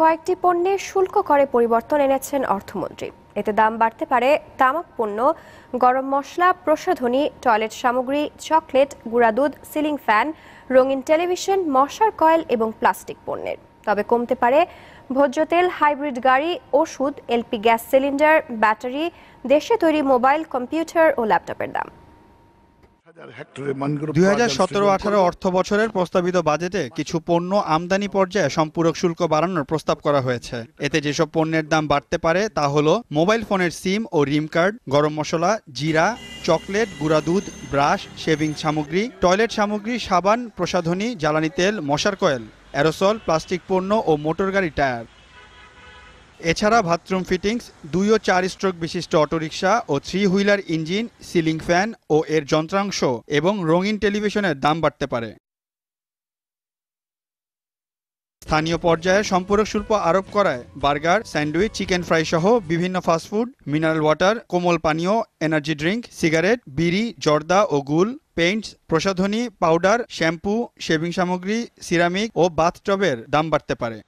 কয়েকটি পণ্যের শুল্ক করে পরিবর্তন এনেছেন অর্থমন্ত্রী এতে দাম বাড়তে পারে তামাক পণ্য গরম মশলা প্রসাধনী টয়লেট সামগ্রী চকলেট গুঁড়া দুধ সিলিং ফ্যান রঙিন টেলিভিশন মশার কয়েল এবং প্লাস্টিক পণ্যের তবে কমতে পারে ভোজ্য তেল হাইব্রিড গাড়ি ওষুধ এলপি গ্যাস সিলিন্ডার ব্যাটারি দেশে তৈরি মোবাইল কম্পিউটার ও ল্যাপটপের দাম দুই হাজার সতেরো আঠারো অর্থ বছরের প্রস্তাবিত বাজেটে কিছু পণ্য আমদানি পর্যায়ে সম্পূরক শুল্ক বাড়ানোর প্রস্তাব করা হয়েছে এতে যেসব পণ্যের দাম বাড়তে পারে তা হল মোবাইল ফোনের সিম ও রিম কার্ড গরম মশলা জিরা চকলেট গুঁড়া দুধ ব্রাশ শেভিং সামগ্রী টয়লেট সামগ্রী সাবান প্রসাধনী জ্বালানি তেল মশার কয়েল অ্যারোসল প্লাস্টিক পণ্য ও মোটরগাড়ি টায়ার এছাড়া বাথরুম ফিটিংস দুই ও চার স্ট্রোক বিশিষ্ট অটোরিকশা ও three wheeler engine ceiling fan ও এর যন্ত্রাংশ এবং রঙিন টেলিভিশনের দাম বাড়তে পারে স্থানীয় পর্যায়ে সম্পূরক শুল্ক আরোপ করায় বার্গার স্যান্ডউইচ চিকেন ফ্রাই সহ বিভিন্ন ফাস্টফুড মিনারেল ওয়াটার কোমল পানীয় এনার্জি ড্রিঙ্ক সিগারেট বিড়ি জর্দা ও গুল পেইন্টস প্রসাধনী পাউডার শ্যাম্পু শেভিং সামগ্রী সিরামিক ও বাথটবের দাম বাড়তে পারে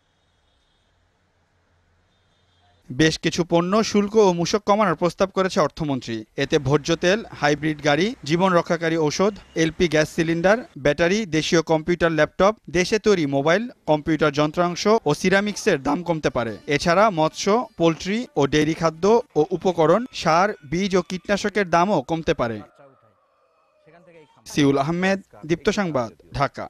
বেশ কিছু পণ্য শুল্ক ও মূষক কমানোর প্রস্তাব করেছে অর্থমন্ত্রী এতে ভোজ্য তেল হাইব্রিড গাড়ি জীবন রক্ষাকারী ঔষধ এলপি গ্যাস সিলিন্ডার ব্যাটারি দেশীয় কম্পিউটার ল্যাপটপ দেশে তৈরি মোবাইল কম্পিউটার যন্ত্রাংশ ও সিরামিক্সের দাম কমতে পারে এছাড়া মৎস্য পোলট্রি ও ডেইরি খাদ্য ও উপকরণ সার বীজ ও কীটনাশকের দামও কমতে পারে সিউল আহমেদ দীপ্ত সংবাদ ঢাকা